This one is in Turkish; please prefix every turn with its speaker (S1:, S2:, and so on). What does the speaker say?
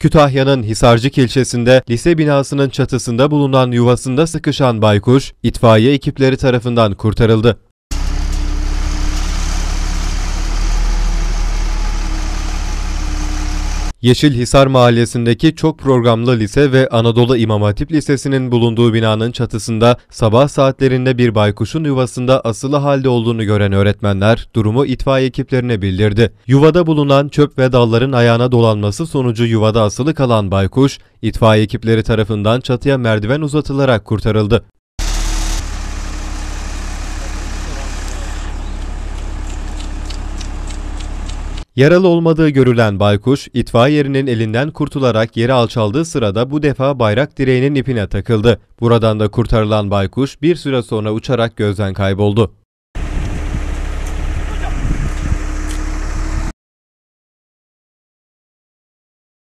S1: Kütahya'nın Hisarcık ilçesinde lise binasının çatısında bulunan yuvasında sıkışan baykuş, itfaiye ekipleri tarafından kurtarıldı. Yeşilhisar Mahallesi'ndeki çok programlı lise ve Anadolu İmam Hatip Lisesi'nin bulunduğu binanın çatısında sabah saatlerinde bir baykuşun yuvasında asılı halde olduğunu gören öğretmenler durumu itfaiye ekiplerine bildirdi. Yuvada bulunan çöp ve dalların ayağına dolanması sonucu yuvada asılı kalan baykuş itfaiye ekipleri tarafından çatıya merdiven uzatılarak kurtarıldı. Yaralı olmadığı görülen baykuş, itfaiyenin elinden kurtularak yeri alçaldığı sırada bu defa bayrak direğinin ipine takıldı. Buradan da kurtarılan baykuş bir süre sonra uçarak gözden kayboldu.